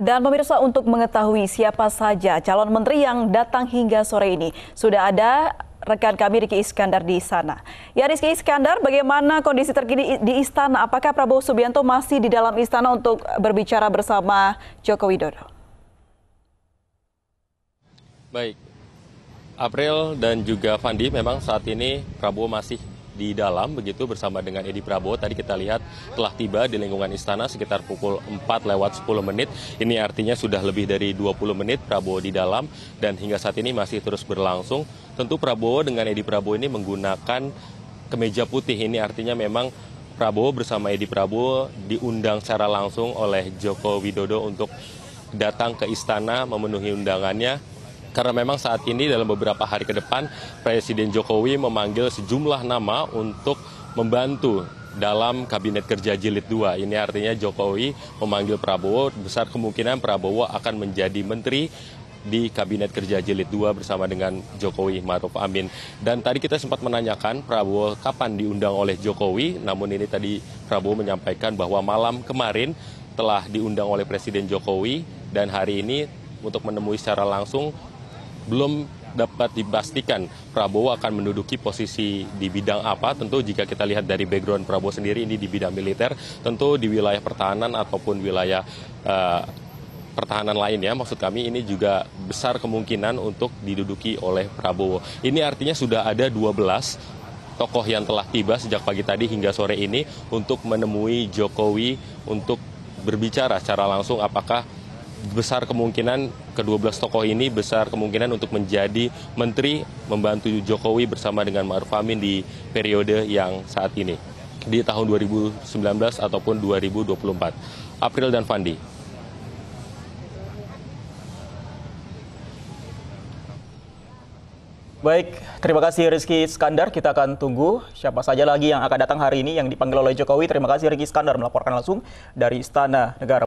Dan pemirsa untuk mengetahui siapa saja calon menteri yang datang hingga sore ini, sudah ada rekan kami Riki Iskandar di sana. Ya Riki Iskandar, bagaimana kondisi terkini di istana? Apakah Prabowo Subianto masih di dalam istana untuk berbicara bersama Joko Widodo? Baik, April dan juga Fandi memang saat ini Prabowo masih di dalam begitu bersama dengan Edi Prabowo tadi kita lihat telah tiba di lingkungan istana sekitar pukul 4 lewat 10 menit. Ini artinya sudah lebih dari 20 menit Prabowo di dalam dan hingga saat ini masih terus berlangsung. Tentu Prabowo dengan Edi Prabowo ini menggunakan kemeja putih ini artinya memang Prabowo bersama Edi Prabowo diundang secara langsung oleh Joko Widodo untuk datang ke istana memenuhi undangannya karena memang saat ini dalam beberapa hari ke depan Presiden Jokowi memanggil sejumlah nama untuk membantu dalam kabinet kerja jilid 2. Ini artinya Jokowi memanggil Prabowo, besar kemungkinan Prabowo akan menjadi menteri di kabinet kerja jilid 2 bersama dengan Jokowi Maruf Amin. Dan tadi kita sempat menanyakan Prabowo kapan diundang oleh Jokowi, namun ini tadi Prabowo menyampaikan bahwa malam kemarin telah diundang oleh Presiden Jokowi dan hari ini untuk menemui secara langsung belum dapat dipastikan Prabowo akan menduduki posisi di bidang apa. Tentu jika kita lihat dari background Prabowo sendiri ini di bidang militer, tentu di wilayah pertahanan ataupun wilayah uh, pertahanan lainnya, maksud kami ini juga besar kemungkinan untuk diduduki oleh Prabowo. Ini artinya sudah ada 12 tokoh yang telah tiba sejak pagi tadi hingga sore ini untuk menemui Jokowi untuk berbicara secara langsung apakah besar kemungkinan kedua belas tokoh ini besar kemungkinan untuk menjadi menteri membantu Jokowi bersama dengan Ma'ruf Amin di periode yang saat ini di tahun 2019 ataupun 2024. April dan Fandi. Baik, terima kasih Rizky Skandar Kita akan tunggu siapa saja lagi yang akan datang hari ini yang dipanggil oleh Jokowi. Terima kasih Rizky Skandar melaporkan langsung dari Istana Negara.